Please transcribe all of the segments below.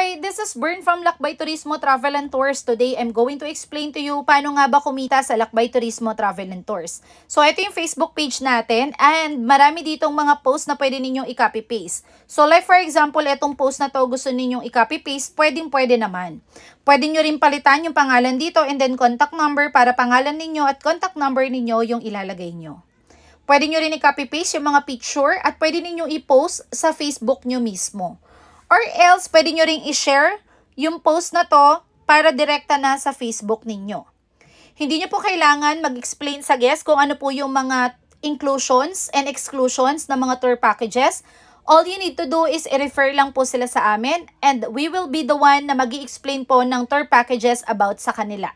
Hi! This is Bern from Lakbay Turismo Travel and Tours. Today, I'm going to explain to you paano nga ba kumita sa Lakbay Turismo Travel and Tours. So, ito yung Facebook page natin and marami ditong mga post na pwede ninyong i-copy-paste. So, like for example, itong post na to gusto ninyong i-copy-paste, pwedeng-pwede naman. Pwede nyo rin palitan yung pangalan dito and then contact number para pangalan ninyo at contact number ninyo yung ilalagay nyo. Pwede nyo rin i-copy-paste yung mga picture at pwede ninyong i-post sa Facebook nyo mismo. Or else, pwede nyo ring i-share yung post na to para direkta na sa Facebook ninyo. Hindi nyo po kailangan mag-explain sa guest kung ano po yung mga inclusions and exclusions ng mga tour packages. All you need to do is i-refer lang po sila sa amin and we will be the one na mag explain po ng tour packages about sa kanila.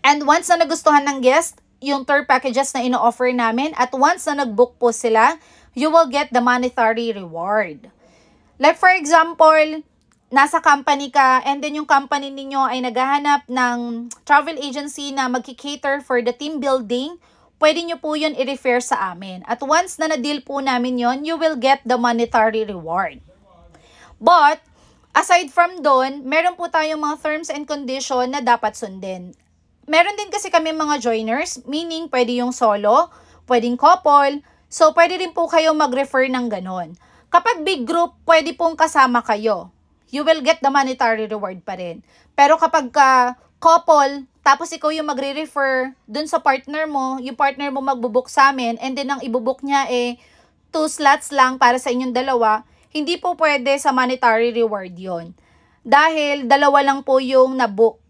And once na nagustuhan ng guest, yung tour packages na ino-offer namin at once na nag-book po sila, you will get the monetary reward. Like for example, nasa company ka and then yung company ninyo ay naghahanap ng travel agency na magki-cater for the team building, pwede nyo po yun i-refer sa amin. At once na na-deal po namin yon you will get the monetary reward. But, aside from doon, meron po tayong mga terms and condition na dapat sundin. Meron din kasi kami mga joiners, meaning pwede yung solo, pwedeng couple, so pwede rin po kayo mag-refer ng ganon. Kapag big group, pwede pong kasama kayo. You will get the monetary reward pa rin. Pero kapag ka couple, tapos ikaw yung magre-refer dun sa partner mo, yung partner mo magbubook sa amin, and then ang ibubuk niya eh, two slots lang para sa inyong dalawa, hindi po pwede sa monetary reward yon Dahil dalawa lang po yung nabook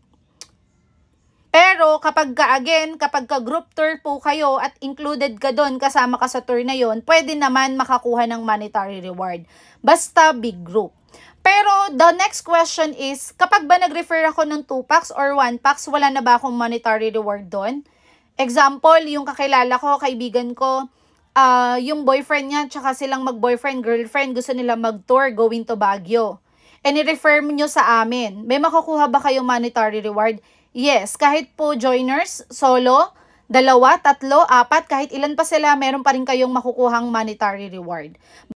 pero kapag ka, again, kapag ka group tour po kayo at included ka doon kasama ka sa tour na yon, pwede naman makakuha ng monetary reward. Basta big group. Pero the next question is, kapag ba nag-refer ako ng 2 packs or 1 packs, wala na ba akong monetary reward doon? Example, yung kakilala ko, kaibigan ko, uh, yung boyfriend niya, tsaka silang mag-boyfriend, girlfriend, gusto nila mag-tour going to Baguio and i-refer nyo sa amin. May makukuha ba kayong monetary reward? Yes, kahit po joiners, solo, dalawa, tatlo, apat, kahit ilan pa sila, meron pa rin kayong makukuhang monetary reward.